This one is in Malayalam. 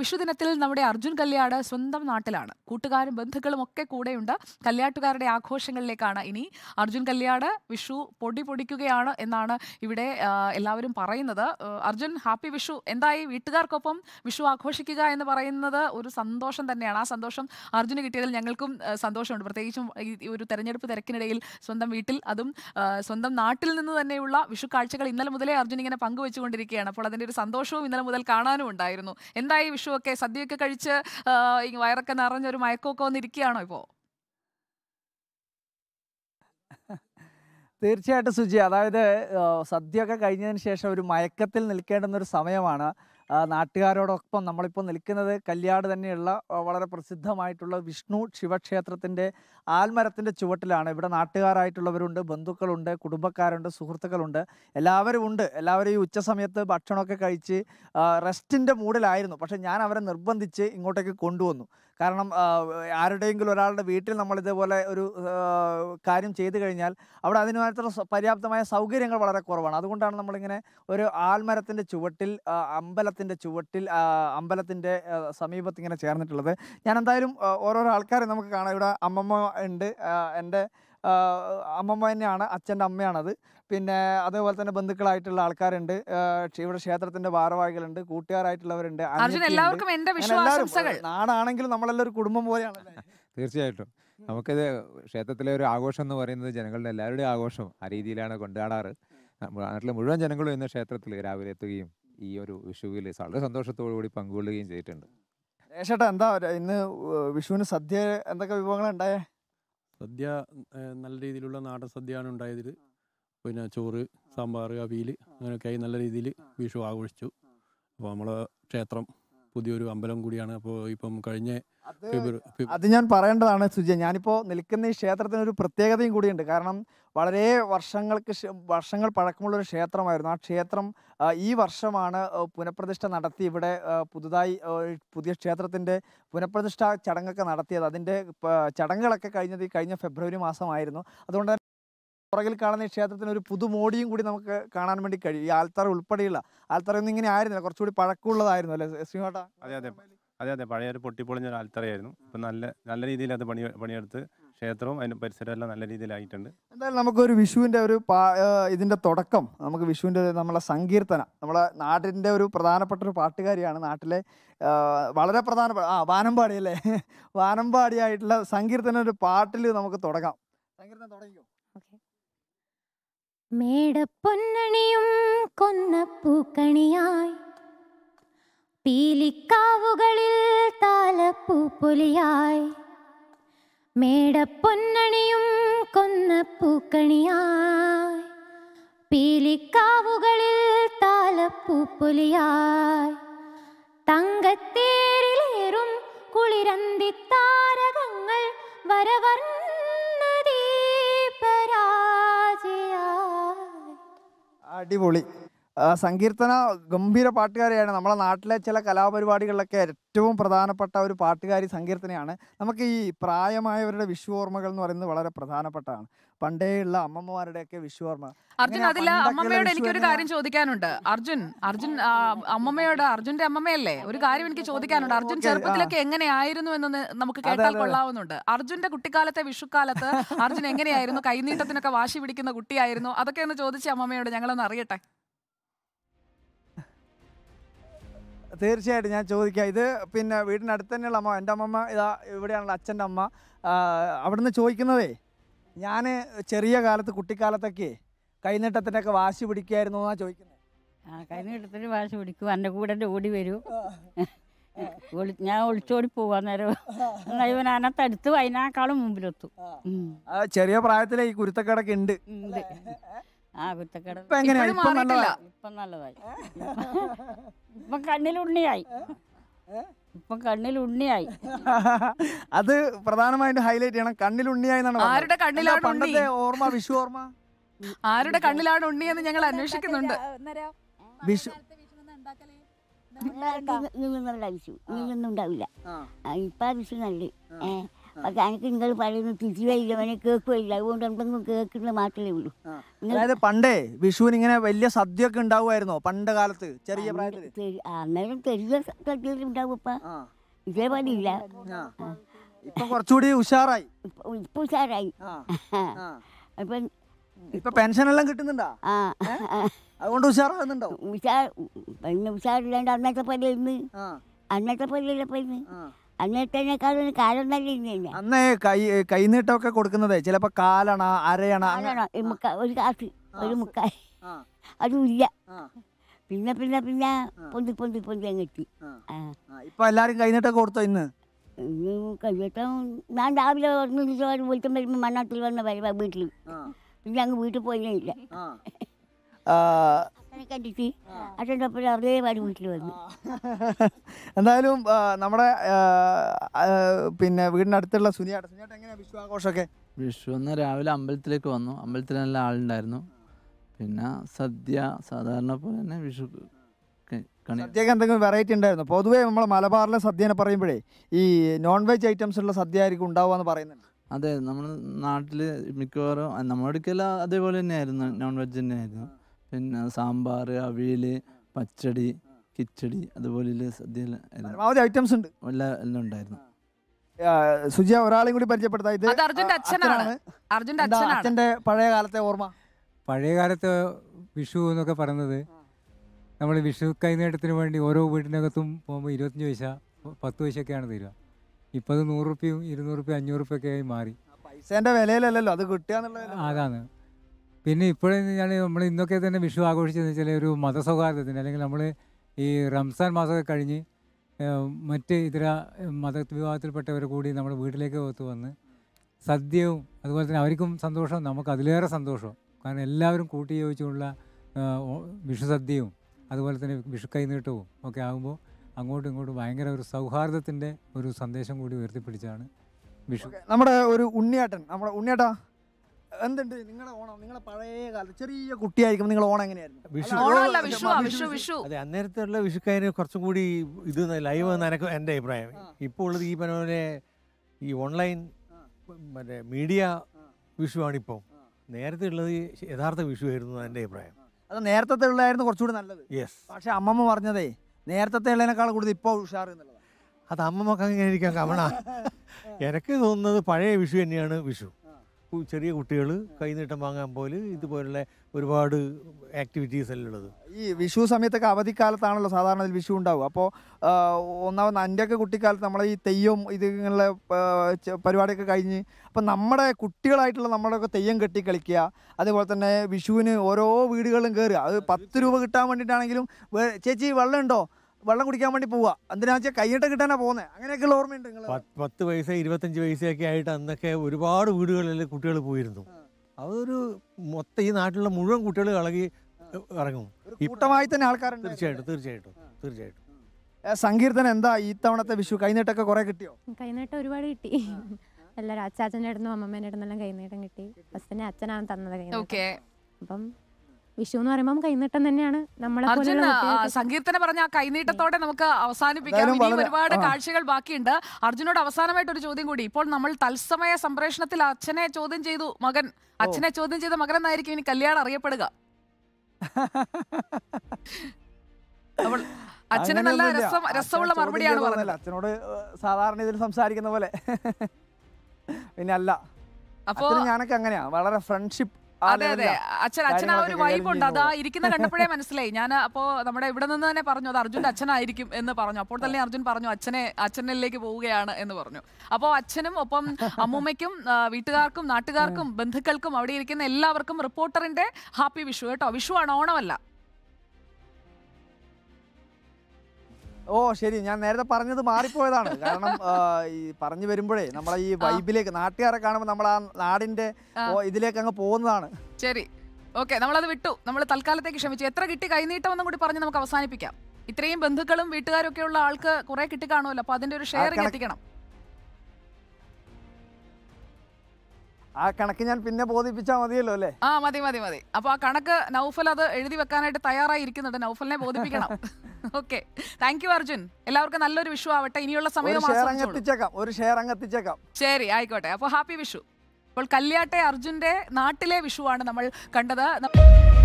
വിഷുദിനത്തിൽ നമ്മുടെ അർജുൻ കല്യാട് സ്വന്തം നാട്ടിലാണ് കൂട്ടുകാരും ബന്ധുക്കളും ഒക്കെ കൂടെയുണ്ട് കല്യാട്ടുകാരുടെ ആഘോഷങ്ങളിലേക്കാണ് ഇനി അർജുൻ കല്യാട് വിഷു പൊടി പൊടിക്കുകയാണ് എന്നാണ് ഇവിടെ എല്ലാവരും പറയുന്നത് അർജുൻ ഹാപ്പി വിഷു എന്തായി വീട്ടുകാർക്കൊപ്പം വിഷു ആഘോഷിക്കുക എന്ന് പറയുന്നത് ഒരു സന്തോഷം തന്നെയാണ് ആ സന്തോഷം അർജുന് കിട്ടിയതിൽ ഞങ്ങൾക്കും സന്തോഷമുണ്ട് പ്രത്യേകിച്ചും ഈ ഒരു തെരഞ്ഞെടുപ്പ് തിരക്കിനിടയിൽ സ്വന്തം വീട്ടിൽ അതും സ്വന്തം നാട്ടിൽ നിന്ന് തന്നെയുള്ള വിഷു കാഴ്ചകൾ ഇന്നലെ മുതലേ അർജുൻ ഇങ്ങനെ പങ്കുവെച്ചുകൊണ്ടിരിക്കുകയാണ് അപ്പോൾ അതിൻ്റെ ഒരു സന്തോഷവും ഇന്നലെ മുതൽ കാണാനും ഉണ്ടായിരുന്നു എന്തായി വിഷുവൊക്കെ സദ്യയൊക്കെ കഴിച്ച് വയറൊക്കെ നിറഞ്ഞൊരു മയക്കമൊക്കെ വന്നിരിക്കുകയാണോ ഇപ്പോൾ തീർച്ചയായിട്ടും സുജി അതായത് സദ്യയൊക്കെ കഴിഞ്ഞതിന് ശേഷം ഒരു മയക്കത്തിൽ നിൽക്കേണ്ടുന്ന ഒരു സമയമാണ് നാട്ടുകാരോടൊപ്പം നമ്മളിപ്പോൾ നിൽക്കുന്നത് കല്യാട് തന്നെയുള്ള വളരെ പ്രസിദ്ധമായിട്ടുള്ള വിഷ്ണു ശിവക്ഷേത്രത്തിൻ്റെ ആൽമരത്തിൻ്റെ ചുവട്ടിലാണ് ഇവിടെ നാട്ടുകാരായിട്ടുള്ളവരുണ്ട് ബന്ധുക്കളുണ്ട് കുടുംബക്കാരുണ്ട് സുഹൃത്തുക്കളുണ്ട് എല്ലാവരും ഉണ്ട് എല്ലാവരും ഈ ഉച്ച സമയത്ത് ഭക്ഷണമൊക്കെ കഴിച്ച് റെസ്റ്റിൻ്റെ മൂഡിലായിരുന്നു പക്ഷേ ഞാൻ അവരെ നിർബന്ധിച്ച് ഇങ്ങോട്ടേക്ക് കൊണ്ടുവന്നു കാരണം ആരുടെയെങ്കിലും ഒരാളുടെ വീട്ടിൽ നമ്മൾ ഇതേപോലെ ഒരു കാര്യം ചെയ്തു കഴിഞ്ഞാൽ അവിടെ അതിനുമായിട്ടുള്ള പര്യാപ്തമായ സൗകര്യങ്ങൾ വളരെ കുറവാണ് അതുകൊണ്ടാണ് നമ്മളിങ്ങനെ ഒരു ആൽമരത്തിൻ്റെ ചുവട്ടിൽ അമ്പലത്തിൻ്റെ ചുവട്ടിൽ അമ്പലത്തിൻ്റെ സമീപത്ത് ഇങ്ങനെ ചേർന്നിട്ടുള്ളത് ഞാൻ എന്തായാലും ഓരോരോ ആൾക്കാരെ നമുക്ക് കാണാം ഇവിടെ അമ്മമ്മ ഉണ്ട് എൻ്റെ അമ്മമ്മ തന്നെയാണ് അച്ഛൻ്റെ അമ്മയാണത് പിന്നെ അതേപോലെ തന്നെ ബന്ധുക്കളായിട്ടുള്ള ആൾക്കാരുണ്ട് ഇവിടെ ക്ഷേത്രത്തിന്റെ ഭാരവാഹികളുണ്ട് കൂട്ടുകാരായിട്ടുള്ളവരുണ്ട് എല്ലാവർക്കും നാടാണെങ്കിലും നമ്മളെല്ലാം ഒരു കുടുംബം പോലെയാണ് തീർച്ചയായിട്ടും നമുക്കിത് ക്ഷേത്രത്തിലെ ഒരു ആഘോഷം എന്ന് പറയുന്നത് ജനങ്ങളുടെ എല്ലാവരുടെയും ആഘോഷം ആ രീതിയിലാണ് കൊണ്ടാടാറ് നാട്ടിലെ മുഴുവൻ ജനങ്ങളും ഇന്ന് ക്ഷേത്രത്തിൽ രാവിലെ എത്തുകയും ഈ ഒരു വിഷുവിൽ വളരെ സന്തോഷത്തോടു കൂടി പങ്കുകൊള്ളുകയും ചെയ്തിട്ടുണ്ട് ചേട്ടാ എന്താ ഇന്ന് വിഷുവിന് സദ്യ എന്തൊക്കെ വിഭവങ്ങളുണ്ടായേ സദ്യ നല്ല രീതിയിലുള്ള നാടൻ സദ്യയാണ് ഉണ്ടായത് പിന്നെ ചോറ് സാമ്പാർ അവിയൽ അങ്ങനെയൊക്കെയായി നല്ല രീതിയിൽ വിഷു ആഘോഷിച്ചു അപ്പോൾ നമ്മളെ ക്ഷേത്രം പുതിയൊരു അമ്പലം കൂടിയാണ് അപ്പോൾ ഇപ്പം കഴിഞ്ഞ അത് ഞാൻ പറയേണ്ടതാണ് സുജയ ഞാനിപ്പോ നിൽക്കുന്ന ഈ ക്ഷേത്രത്തിന് ഒരു പ്രത്യേകതയും കൂടിയുണ്ട് കാരണം വളരെ വർഷങ്ങൾക്ക് വർഷങ്ങൾ പഴക്കമുള്ള ഒരു ക്ഷേത്രമായിരുന്നു ആ ക്ഷേത്രം ഈ വർഷമാണ് പുനഃപ്രതിഷ്ഠ നടത്തി ഇവിടെ പുതുതായി പുതിയ ക്ഷേത്രത്തിന്റെ പുനഃപ്രതിഷ്ഠ ചടങ്ങൊക്കെ നടത്തിയത് അതിന്റെ ചടങ്ങുകളൊക്കെ കഴിഞ്ഞത് ഈ കഴിഞ്ഞ ഫെബ്രുവരി മാസമായിരുന്നു അതുകൊണ്ട് പുറകിൽ കാണുന്ന ഈ ക്ഷേത്രത്തിന് ഒരു പുതുമോടിയും കൂടി നമുക്ക് കാണാൻ വേണ്ടി കഴിയും ഈ ആൽത്തറ ഉൾപ്പെടെയുള്ള ആൽത്തറ ഒന്നും ഇങ്ങനെ ആയിരുന്നില്ല കുറച്ചുകൂടി പഴക്കമുള്ളതായിരുന്നു അല്ലേ ശ്രീമാട്ട അതെ അതെ അതെ അതെ പഴയ ഒരു പൊട്ടിപ്പൊളിഞ്ഞ ഒരു ആൽത്തറയായിരുന്നു ഇപ്പൊ നല്ല നല്ല രീതിയിൽ അത് പണി പണിയെടുത്ത് ക്ഷേത്രവും അതിൻ്റെ പരിസരവും എല്ലാം നല്ല രീതിയിലായിട്ടുണ്ട് എന്തായാലും നമുക്കൊരു വിഷുവിൻ്റെ ഒരു ഇതിന്റെ ഇതിൻ്റെ തുടക്കം നമുക്ക് വിഷുവിൻ്റെ നമ്മളെ സങ്കീർത്തന നമ്മളെ നാടിൻ്റെ ഒരു പ്രധാനപ്പെട്ട ഒരു പാട്ടുകാരിയാണ് നാട്ടിലെ വളരെ പ്രധാനപ്പെട്ട ആ വാനമ്പാടി അല്ലേ ആയിട്ടുള്ള സങ്കീർത്തന ഒരു പാട്ടിൽ നമുക്ക് തുടങ്ങാം സങ്കീർത്തനം തുടങ്ങിക്കോ മേടപ്പൊന്നണിയും കൊന്നപ്പൂക്കണിയായി പീലിക്കാവുകളിൽ താലപ്പൂ പൊലിയായി മേടപ്പൊന്നണിയും കൊന്ന പൂക്കണിയായി പീലിക്കാവുകളിൽ താലപ്പൂ പൊലിയായി തങ്കത്തേരിലേറും കുളിരന്തി താരകങ്ങൾ വരവർണ്ണ അടിപൊളി സങ്കീർത്തന ഗംഭീര പാട്ടുകാരിയാണ് നമ്മളെ നാട്ടിലെ ചില കലാപരിപാടികളിലൊക്കെ ഏറ്റവും പ്രധാനപ്പെട്ട ഒരു പാട്ടുകാരി സങ്കീർത്തനയാണ് നമുക്ക് ഈ പ്രായമായവരുടെ വിഷു ഓർമ്മകൾ എന്ന് പറയുന്നത് വളരെ പ്രധാനപ്പെട്ടതാണ് ഉള്ള അമ്മമ്മമാരുടെയൊക്കെ വിഷു ഓർമ്മ അർജുൻ അതിൽ അമ്മമ്മയോട് എനിക്കൊരു കാര്യം ചോദിക്കാനുണ്ട് അർജുൻ അർജുൻ അമ്മമ്മയോട് അർജുന്റെ അമ്മമ്മയല്ലേ ഒരു കാര്യം എനിക്ക് ചോദിക്കാനുണ്ട് അർജുൻ ചെറുപ്പത്തിലൊക്കെ എങ്ങനെയായിരുന്നു എന്ന് നമുക്ക് കേട്ടാൽ കൊള്ളാവുന്നുണ്ട് അർജുന്റെ കുട്ടിക്കാലത്തെ വിഷുക്കാലത്ത് അർജുൻ എങ്ങനെയായിരുന്നു കൈനീട്ടത്തിനൊക്കെ വാശി പിടിക്കുന്ന കുട്ടിയായിരുന്നു അതൊക്കെ ഒന്ന് ചോദിച്ച അമ്മമ്മയോട് ഞങ്ങളൊന്ന് അറിയട്ടെ തീർച്ചയായിട്ടും ഞാൻ ചോദിക്കാം ഇത് പിന്നെ വീടിനടുത്ത് തന്നെയുള്ള അമ്മ എൻ്റെ അമ്മമ്മ ഇതാ ഇവിടെയാണല്ലോ അച്ഛൻ്റെ അമ്മ അവിടുന്ന് ചോദിക്കുന്നതേ ഞാൻ ചെറിയ കാലത്ത് കുട്ടിക്കാലത്തൊക്കെ കൈനീട്ടത്തിനൊക്കെ വാശി പിടിക്കുമായിരുന്നു എന്നാണ് ചോദിക്കുന്നത് ആ കൈനീട്ടത്തിന് വാശി പിടിക്കും എൻ്റെ കൂടെ ഓടി വരും ഞാൻ ഒളിച്ചോടി പോവാൻ നേരം എന്നാൽ ഇവൻ അതിനേക്കാളും മുമ്പിലെത്തും ചെറിയ പ്രായത്തിലെ ഈ ഉണ്ട് ആ കുറ്റക്കട ഇപ്പൊ ഇപ്പൊ നല്ലതായി കണ്ണിലുണ്ണിയായി ഇപ്പം കണ്ണിലുണ്ണിയായി അത് പ്രധാനമായിട്ടും ഹൈലൈറ്റ് ചെയ്യണം കണ്ണിൽ ഉണ്ണിയായി എന്നാണ് ആരുടെ കണ്ണിലാണ് ഓർമ്മ വിഷു ഓർമ്മ ആരുടെ കണ്ണിലാണ് ഉണ്ണിയെന്ന് ഞങ്ങൾ അന്വേഷിക്കുന്നുണ്ട് വിഷു ഉണ്ടാക്കി വിഷു നല്ല ഏ പക്ഷെ എനിക്ക് നിങ്ങൾ പറയുന്നത് തിരിവയില്ല അവനെ കേൾക്കുകയില്ല അതുകൊണ്ട് എന്തെങ്കിലും കേൾക്കുന്ന മാത്രമേ ഉള്ളൂ അതായത് പണ്ടേ വിഷുവിന് ഇങ്ങനെ വലിയ സദ്യ ഒക്കെ ഉണ്ടാവുമായിരുന്നോ പണ്ട് കാലത്ത് ചെറിയ പ്രായത്തിൽ അന്നേരം ചെറിയ സദ്യ ഉണ്ടാവുപ്പ ഇതേപോലെ ഇല്ല ഇപ്പൊ കുറച്ചുകൂടി ഉഷാറായി ഇപ്പൊ ഉഷാറായി അപ്പൊ ഇപ്പൊ പെൻഷൻ എല്ലാം കിട്ടുന്നുണ്ടോ അതുകൊണ്ട് ഉഷാറാകുന്നുണ്ടോ ഉഷാർ പിന്നെ ഉഷാറില്ലാണ്ട് അന്നത്തെ പോലെ ഇന്ന് അന്നത്തെ പോലെ ഇല്ല ഇപ്പൊ അന്നേക്കാൾ ഒരു കാലം തന്നെ ഇല്ല അന്ന് കൈ കൈനീട്ടമൊക്കെ കൊടുക്കുന്നത് ചിലപ്പോ കാലണ അരയണ ഒരു കാശ് ഒരു മുക്കാൽ അതും ഇല്ല പിന്നെ പിന്നെ പിന്നെ പൊന്തി പൊന്തി പൊന്തി അങ്ങെത്തി ഇപ്പൊ എല്ലാരും കൈനീട്ടൊക്കെ കൊടുത്തോ ഇന്ന് കൈനീട്ടം ഞാൻ രാവിലെ ഒന്ന് വീട്ടിൽ വരുമ്പോ മണ്ണാത്തിൽ വന്ന വരുവാ വീട്ടിൽ പിന്നെ അങ്ങ് വീട്ടിൽ പോയില്ല അതേ എന്തായാലും നമ്മുടെ പിന്നെ വീടിനടുത്തുള്ള സുനിയാട്ട സുനിയാട്ട എങ്ങനെയാ വിശ്വാഘോഷമൊക്കെ വിഷു എന്ന് രാവിലെ അമ്പലത്തിലേക്ക് വന്നു അമ്പലത്തിൽ നല്ല ആളുണ്ടായിരുന്നു പിന്നെ സദ്യ സാധാരണ പോലെ തന്നെ വിഷു സദ്യക്ക് എന്തെങ്കിലും വെറൈറ്റി ഉണ്ടായിരുന്നു പൊതുവേ നമ്മൾ മലബാറിലെ സദ്യനെ പറയുമ്പോഴേ ഈ നോൺ വെജ് ഐറ്റംസ് ഉള്ള സദ്യ ആയിരിക്കും ഉണ്ടാവുക എന്ന് പറയുന്നുണ്ട് അതെ നമ്മുടെ നാട്ടിൽ മിക്കവാറും നമ്മുടെ അടുക്കെല്ലാം അതേപോലെ തന്നെയായിരുന്നു നോൺ വെജ് തന്നെയായിരുന്നു പിന്നെ സാമ്പാർ അവിയൽ പച്ചടി കിച്ചടി അതുപോലെ സദ്യ ഐറ്റംസ് ഉണ്ട് എല്ലാം ഉണ്ടായിരുന്നു സുജിയ ഒരാളെയും കൂടി പരിചയപ്പെടുത്താ ഇത് അച്ഛനാണ് അച്ഛനാണ് അച്ഛന്റെ പഴയ കാലത്തെ ഓർമ്മ പഴയ കാലത്തെ വിഷു എന്നൊക്കെ പറയുന്നത് നമ്മൾ വിഷു കൈനേട്ടത്തിന് വേണ്ടി ഓരോ വീടിനകത്തും പോകുമ്പോൾ ഇരുപത്തഞ്ച് പൈസ പത്ത് പൈസയൊക്കെയാണ് തരിക ഇപ്പം അത് നൂറുപ്യയും ഇരുന്നൂറുപ്യ അഞ്ഞൂറുപ്യൊക്കെ ആയി മാറി പൈസ വിലയിലല്ലല്ലോ അത് കിട്ടുക അതാണ് പിന്നെ ഇപ്പോഴെന്ന് ഞാൻ നമ്മൾ ഇന്നൊക്കെ തന്നെ വിഷു ആഘോഷിച്ചതെന്ന് വെച്ചാൽ ഒരു മതസൗഹാർദ്ദത്തിന് അല്ലെങ്കിൽ നമ്മൾ ഈ റംസാൻ മാസമൊക്കെ കഴിഞ്ഞ് മറ്റ് ഇതര മത വിഭാഗത്തിൽപ്പെട്ടവർ കൂടി നമ്മുടെ വീട്ടിലേക്ക് ഒത്തു വന്ന് സദ്യയും അതുപോലെ തന്നെ അവർക്കും സന്തോഷം നമുക്ക് അതിലേറെ സന്തോഷം കാരണം എല്ലാവരും കൂട്ടി യോജിച്ചുള്ള വിഷു സദ്യയും അതുപോലെ തന്നെ വിഷു കൈനീട്ടവും ഒക്കെ ആകുമ്പോൾ അങ്ങോട്ടും ഇങ്ങോട്ടും ഭയങ്കര ഒരു സൗഹാർദ്ദത്തിൻ്റെ ഒരു സന്ദേശം കൂടി ഉയർത്തിപ്പിടിച്ചാണ് വിഷു നമ്മുടെ ഒരു ഉണ്ണിയാട്ടൻ നമ്മുടെ ഉണ്ണിയാട്ടാ എന്തുണ്ട് നിങ്ങളുടെ ഓണം നിങ്ങളുടെ പഴയ കാലത്ത് ചെറിയ കുട്ടിയായിരിക്കും നിങ്ങൾ ഓണം എങ്ങനെയായിരുന്നു വിഷു അതെ അന്നേരത്തുള്ള വിഷുക്കാര് കുറച്ചും കൂടി ഇത് ലൈവ് എന്ന് എനിക്ക് എൻ്റെ അഭിപ്രായം ഇപ്പോൾ ഉള്ളത് ഈ പറഞ്ഞ ഈ ഓൺലൈൻ മറ്റേ മീഡിയ ഇപ്പോൾ നേരത്തെ ഉള്ളത് യഥാർത്ഥ വിഷു ആയിരുന്നു എൻ്റെ അഭിപ്രായം അത് നേരത്തെ ഉള്ളതായിരുന്നു കുറച്ചുകൂടി നല്ലത് യെസ് പക്ഷെ അമ്മമ്മ പറഞ്ഞതേ നേരത്തെ ഉള്ളതിനേക്കാൾ കൂടുതൽ ഇപ്പോൾ ഉഷാർ അത് അമ്മമ്മക്ക് അങ്ങനെ ഇരിക്കാം കമണ എനിക്ക് തോന്നുന്നത് പഴയ വിഷു തന്നെയാണ് വിഷു ചെറിയ കുട്ടികൾ കൈനീട്ടം വാങ്ങാൻ പോലെ ഇതുപോലുള്ള ഒരുപാട് ആക്ടിവിറ്റീസ് എല്ലാം ഉള്ളത് ഈ വിഷു സമയത്തൊക്കെ അവധിക്കാലത്താണല്ലോ സാധാരണ വിഷു ഉണ്ടാവും അപ്പോൾ ഒന്നാമത് എൻ്റെയൊക്കെ കുട്ടിക്കാലത്ത് നമ്മളെ ഈ തെയ്യം ഇങ്ങനെയുള്ള പരിപാടിയൊക്കെ കഴിഞ്ഞ് അപ്പം നമ്മുടെ കുട്ടികളായിട്ടുള്ള നമ്മളൊക്കെ തെയ്യം കെട്ടി കളിക്കുക അതേപോലെ തന്നെ വിഷുവിന് ഓരോ വീടുകളിലും കയറുക അത് പത്ത് രൂപ കിട്ടാൻ വേണ്ടിയിട്ടാണെങ്കിലും ചേച്ചി വെള്ളമുണ്ടോ വെള്ളം കുടിക്കാൻ വേണ്ടി പോവുക എന്തിനാ വെച്ചാൽ കൈയിട്ട് കിട്ടാനാ പോകുന്നത് അങ്ങനെയൊക്കെയുള്ള ഓർമ്മയുണ്ട് പത്ത് പൈസ ഇരുപത്തഞ്ച് പൈസയൊക്കെ ആയിട്ട് അന്നൊക്കെ ഒരുപാട് വീടുകളിൽ കുട്ടികൾ പോയിരുന്നു അതൊരു മൊത്തം ഈ നാട്ടിലുള്ള മുഴുവൻ കുട്ടികൾ ഇളകി ഇറങ്ങും കൂട്ടമായി തന്നെ ആൾക്കാരുണ്ട് തീർച്ചയായിട്ടും തീർച്ചയായിട്ടും തീർച്ചയായിട്ടും സങ്കീർത്തനം എന്താ ഈ തവണത്തെ വിഷു കൈനീട്ടൊക്കെ കുറെ കിട്ടിയോ കൈനീട്ടം ഒരുപാട് കിട്ടി എല്ലാരും അച്ചാച്ചൻ്റെ അടുത്തും അമ്മമ്മേൻ്റെ അടുത്തുനിന്നെല്ലാം കൈനീട്ടം കിട്ടി തന്നെ അച്ഛനാണ് തന്നത് കൈനീട്ടം അപ്പം വിഷു എന്ന് പറയുമ്പോൾ കൈനീട്ടം തന്നെയാണ് നമ്മളെ അർജുൻ പറഞ്ഞ ആ കൈനീട്ടത്തോടെ നമുക്ക് അവസാനിപ്പിക്കാം ഇനി ഒരുപാട് കാഴ്ചകൾ ബാക്കിയുണ്ട് അർജുനോട് അവസാനമായിട്ട് ഒരു ചോദ്യം കൂടി ഇപ്പോൾ നമ്മൾ തത്സമയ സംപ്രേഷണത്തിൽ അച്ഛനെ ചോദ്യം ചെയ്തു മകൻ അച്ഛനെ ചോദ്യം ചെയ്ത മകൻ എന്നായിരിക്കും ഇനി കല്യാണം അറിയപ്പെടുക അപ്പോൾ അച്ഛനെ നല്ല രസം രസമുള്ള മറുപടിയാണ് അച്ഛനോട് സാധാരണ ഇതിൽ സംസാരിക്കുന്ന പോലെ പിന്നെ അല്ല അപ്പൊ ഞാനൊക്കെ അങ്ങനെയാ വളരെ ഫ്രണ്ട്ഷിപ്പ് അതെ അതെ അച്ഛൻ അച്ഛൻ ആ ഒരു വൈബ് ഉണ്ട് അതാ ഇരിക്കുന്ന കണ്ടപ്പോഴേ മനസ്സിലായി ഞാൻ അപ്പോ നമ്മുടെ ഇവിടെ നിന്ന് തന്നെ പറഞ്ഞു അത് അർജുന്റെ അച്ഛനായിരിക്കും എന്ന് പറഞ്ഞു അപ്പോൾ തന്നെ അർജുൻ പറഞ്ഞു അച്ഛനെ അച്ഛനിലേക്ക് പോവുകയാണ് എന്ന് പറഞ്ഞു അപ്പോൾ അച്ഛനും ഒപ്പം അമ്മൂമ്മയ്ക്കും വീട്ടുകാർക്കും നാട്ടുകാർക്കും ബന്ധുക്കൾക്കും അവിടെ ഇരിക്കുന്ന എല്ലാവർക്കും റിപ്പോർട്ടറിന്റെ ഹാപ്പി വിഷു കേട്ടോ വിഷു ആണ് ഓണമല്ല ഓ ശരി ഞാൻ നേരത്തെ പറഞ്ഞത് മാറിപ്പോയതാണ് കാരണം ഈ പറഞ്ഞു വരുമ്പോഴേ നമ്മളെ ഈ വൈബിലേക്ക് നാട്ടുകാരെ കാണുമ്പോൾ നമ്മൾ ആ നാടിന്റെ ഇതിലേക്ക് അങ്ങ് പോകുന്നതാണ് ശരി ഓക്കെ നമ്മളത് വിട്ടു നമ്മൾ തൽക്കാലത്തേക്ക് ക്ഷമിച്ചു എത്ര കിട്ടി കൈനീട്ടം എന്നും കൂടി പറഞ്ഞ് നമുക്ക് അവസാനിപ്പിക്കാം ഇത്രയും ബന്ധുക്കളും വീട്ടുകാരും ഒക്കെ ഉള്ള ആൾക്ക് കുറെ കിട്ടി കാണുമല്ലോ അപ്പൊ അതിന്റെ ഒരു ഷെയർ എത്തിക്കണം ആ കണക്ക് ഞാൻ പിന്നെ ബോധിപ്പിച്ചാൽ മതിയല്ലോ അല്ലേ ആ മതി മതി മതി അപ്പൊ ആ കണക്ക് നൗഫൽ അത് എഴുതി വെക്കാനായിട്ട് തയ്യാറായി ഇരിക്കുന്നുണ്ട് നൗഫലിനെ ബോധിപ്പിക്കണം ഓക്കെ താങ്ക് യു അർജുൻ എല്ലാവർക്കും നല്ലൊരു വിഷു ആവട്ടെ ഇനിയുള്ള സമയം എത്തിച്ചേക്കാം ഒരു ഷെയർ എത്തിച്ചേക്കാം ശരി ആയിക്കോട്ടെ അപ്പോൾ ഹാപ്പി വിഷു അപ്പോൾ കല്യാട്ടെ അർജുൻ്റെ നാട്ടിലെ വിഷുവാണ് നമ്മൾ കണ്ടത്